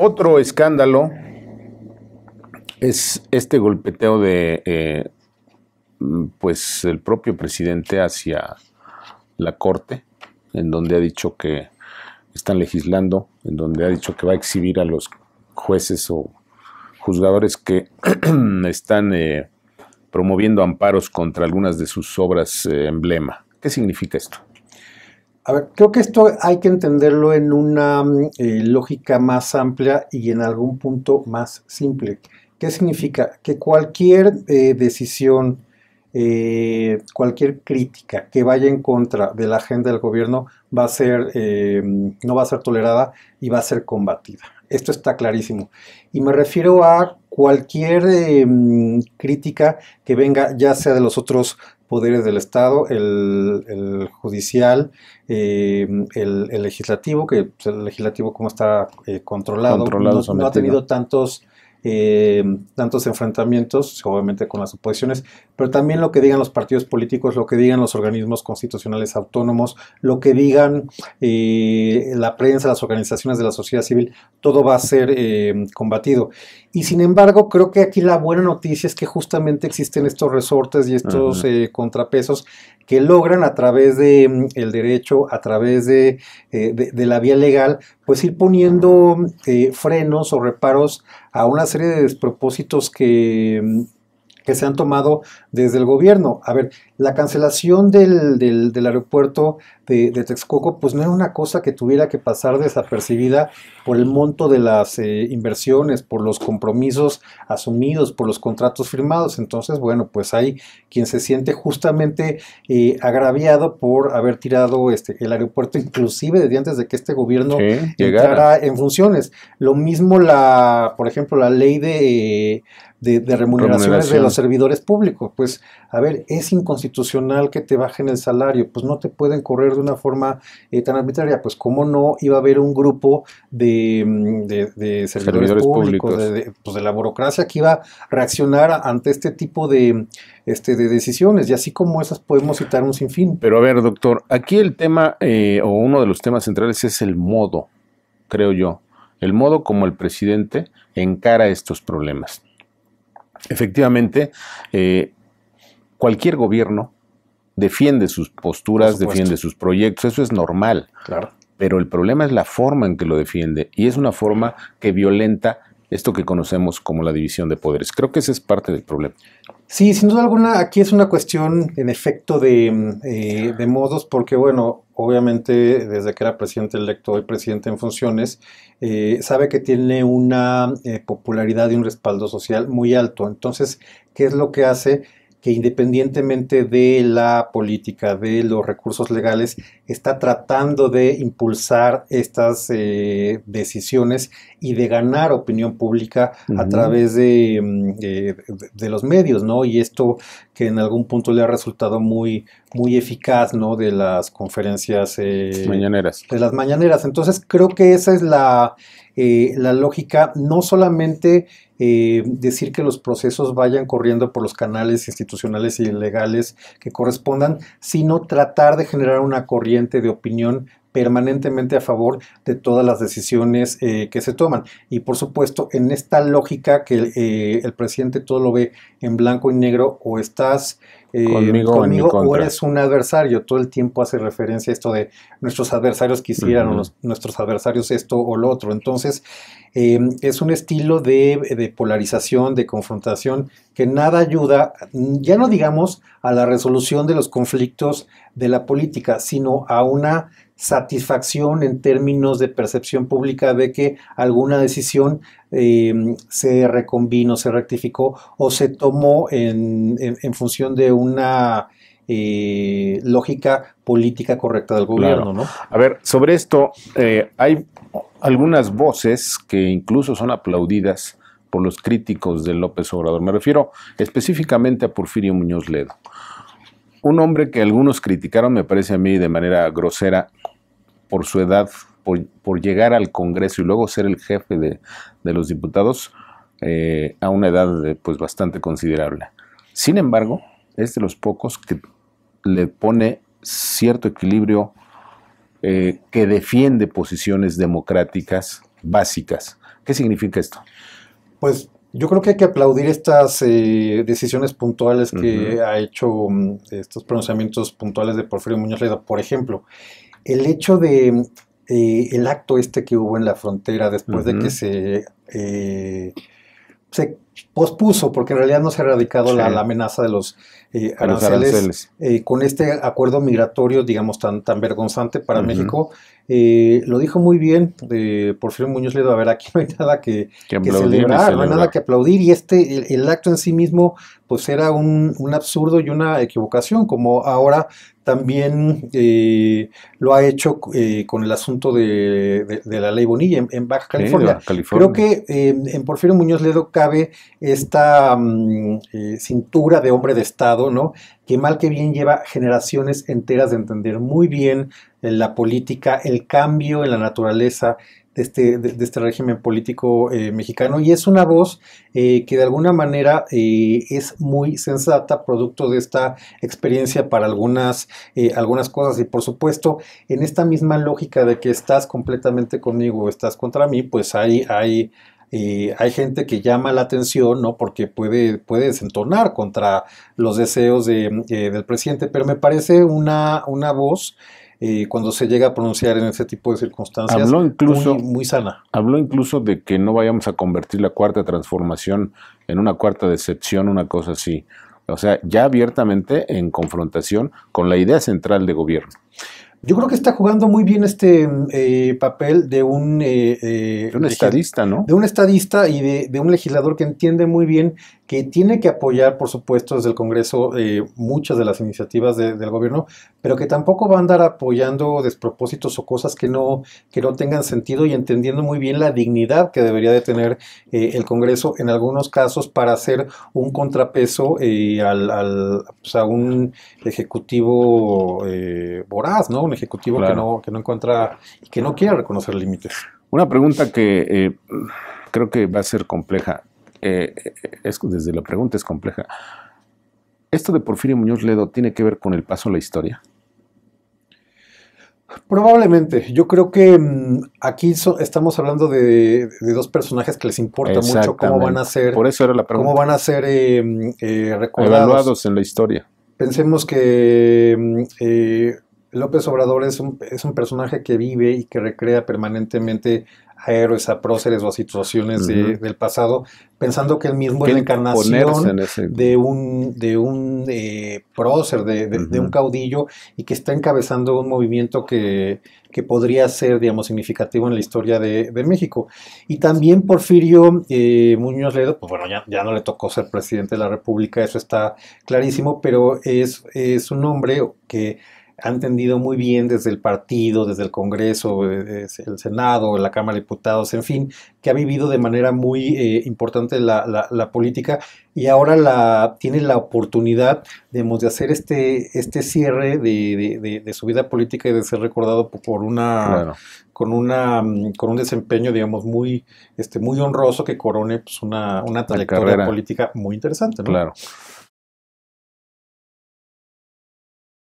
Otro escándalo es este golpeteo de, eh, pues, el propio presidente hacia la corte, en donde ha dicho que están legislando, en donde ha dicho que va a exhibir a los jueces o juzgadores que están eh, promoviendo amparos contra algunas de sus obras eh, emblema. ¿Qué significa esto? A ver, creo que esto hay que entenderlo en una mm, eh, lógica más amplia y en algún punto más simple. ¿Qué significa? Que cualquier eh, decisión, eh, cualquier crítica que vaya en contra de la agenda del gobierno va a ser, no va a ser tolerada y va a ser combatida. Esto está clarísimo. Y me refiero a cualquier mm, crítica que venga ya sea de los otros poderes del Estado, el, judicial, eh, el, legislativo, que pues, el legislativo como está eh, controlado, no, ha tenido tantos, eh, tantos enfrentamientos, obviamente con las oposiciones, pero también lo que digan los partidos políticos, lo que digan los organismos constitucionales autónomos, lo que digan eh, la prensa, las organizaciones de la sociedad civil, todo va a ser eh, combatido. Y sin embargo, creo que aquí la buena noticia es que justamente existen estos resortes y estos eh, contrapesos que logran a través del mm, derecho, a través de, de, la vía legal, pues ir poniendo frenos o reparos a una serie de despropósitos que mm, que se han tomado desde el gobierno. A ver, la cancelación del, del, aeropuerto de, Texcoco, pues no era una cosa que tuviera que pasar desapercibida por el monto de las eh, inversiones, por los compromisos asumidos, por los contratos firmados. Entonces, bueno, pues hay quien se siente justamente eh, agraviado por haber tirado este, el aeropuerto, inclusive desde antes de que este gobierno llegara en funciones. Lo mismo la, por ejemplo, la ley de de, remuneraciones de los servidores públicos. Pues, a ver, es inconstitucional que te bajen el salario, pues no te pueden correr de una forma eh, tan arbitraria. Pues, ¿cómo no iba a haber un grupo de, mm, servidores, públicos, pues, de, la burocracia que iba a reaccionar ante este tipo de, este, de decisiones? Y así como esas podemos citar un sinfín. Pero a ver, doctor, aquí el tema eh, o uno de los temas centrales es el modo, creo yo el modo como el presidente encara estos problemas. Efectivamente, eh, cualquier gobierno defiende sus posturas, defiende sus proyectos, eso es normal. Claro. Pero el problema es la forma en que lo defiende y es una forma que violenta esto que conocemos como la división de poderes. Creo que ese es parte del problema. Sí, sin duda alguna, aquí es una cuestión, en efecto, de, eh, modos, porque, bueno, obviamente, desde que era presidente electo y presidente en funciones, eh, sabe que tiene una eh, popularidad y un respaldo social muy alto. Entonces, ¿qué es lo que hace? que independientemente de la política, de los recursos legales, está tratando de impulsar estas eh, decisiones y de ganar opinión pública a través mm, eh, de, los medios, ¿no? Y esto que en algún punto le ha resultado muy, muy eficaz, ¿no? De las conferencias... Eh, mañaneras. De las mañaneras. Entonces creo que esa es la, eh, la lógica, no solamente eh, decir que los procesos vayan corriendo por los canales institucionales y legales que correspondan, sino tratar de generar una corriente de opinión permanentemente a favor de todas las decisiones eh, que se toman. Y por supuesto, en esta lógica que eh, el presidente todo lo ve en blanco y negro, o estás eh, conmigo, o, eres un adversario. Todo el tiempo hace referencia a esto de nuestros adversarios quisieran o nuestros adversarios esto o lo otro. Entonces, em, es un estilo de, polarización, de confrontación, que nada ayuda, ya no digamos a la resolución de los conflictos de la política, sino a una satisfacción en términos de percepción pública de que alguna decisión eh, se recombinó, se rectificó o se tomó en, función de una eh, lógica política correcta del gobierno. A ver, sobre esto eh, hay algunas voces que incluso son aplaudidas por los críticos de López Obrador. Me refiero específicamente a Porfirio Muñoz Ledo. Un hombre que algunos criticaron, me parece a mí, de manera grosera por su edad por, llegar al Congreso y luego ser el jefe de, los diputados eh, a una edad pues, bastante considerable. Sin embargo, es de los pocos que le pone cierto equilibrio, eh, que defiende posiciones democráticas básicas. ¿Qué significa esto? Pues yo creo que hay que aplaudir estas eh, decisiones puntuales que ha hecho, mm, estos pronunciamientos puntuales de Porfirio Muñoz Ledo. Por ejemplo, el hecho de eh, el acto este que hubo en la frontera después de que se, eh, se pospuso, porque en realidad no se ha erradicado la, amenaza de los eh, aranceles, eh, con este acuerdo migratorio, digamos, tan, tan vergonzante para México. Eh, lo dijo muy bien Porfirio Muñoz Ledo, a ver, aquí no hay nada que, celebrar, no hay nada que aplaudir, y este, el, acto en sí mismo, pues era un, absurdo y una equivocación, como ahora también lo ha hecho con el asunto de, la ley Bonilla en, Baja California. Creo que en Porfirio Muñoz Ledo cabe esta mm, eh, cintura de hombre de Estado, ¿no? que mal que bien lleva generaciones enteras de entender muy bien eh, la política, el cambio en la naturaleza de este, este régimen político eh, mexicano y es una voz que de alguna manera es muy sensata, producto de esta experiencia para algunas, algunas cosas y por supuesto en esta misma lógica de que estás completamente conmigo o estás contra mí, pues hay... hay hay gente que llama la atención, ¿no? Porque puede, puede desentonar contra los deseos eh, del presidente, pero me parece una, una voz eh, cuando se llega a pronunciar en ese tipo de circunstancias muy, sana. Habló incluso de que no vayamos a convertir la cuarta transformación en una cuarta decepción, una cosa así. O sea, ya abiertamente en confrontación con la idea central de gobierno. Yo creo que está jugando muy bien este eh, papel de un, eh, eh, un estadista, ¿no? De un estadista y de, un legislador que entiende muy bien que tiene que apoyar, por supuesto, desde el Congreso muchas de las iniciativas del gobierno, pero que tampoco va a andar apoyando despropósitos o cosas que no, que no tengan sentido y entendiendo muy bien la dignidad que debería de tener eh, el Congreso en algunos casos para hacer un contrapeso eh, al, pues, a un ejecutivo eh, voraz, ¿no? Un ejecutivo que, no, que no encuentra y que no quiere reconocer límites. Una pregunta que creo que va a ser compleja. Es, desde la pregunta es compleja. ¿Esto de Porfirio Muñoz Ledo tiene que ver con el paso a la historia? Probablemente. Yo creo que mm, aquí estamos hablando de, dos personajes que les importa mucho cómo van a ser. Por eso era la Cómo van a ser eh, mm, eh, Evaluados en la historia. Pensemos que mm, eh, López Obrador es un, es un, personaje que vive y que recrea permanentemente a héroes, a próceres o a situaciones del pasado, pensando que el mismo es la encarnación de un, de un eh, prócer, de, un caudillo, y que está encabezando un movimiento que, que podría ser, digamos, significativo en la historia de, México. Y también Porfirio eh, Muñoz Ledo, pues bueno, ya, no le tocó ser presidente de la República, eso está clarísimo, pero es, es un hombre que ha entendido muy bien desde el partido, desde el Congreso, eh, eh, el Senado, la Cámara de Diputados, en fin, que ha vivido de manera muy eh, importante la, política y ahora la, tiene la oportunidad, digamos, de hacer este, este cierre de, su vida política y de ser recordado por una, con, una mm, con un desempeño, digamos, muy, este, muy honroso que corone pues, una, una trayectoria política muy interesante. ¿no? Claro.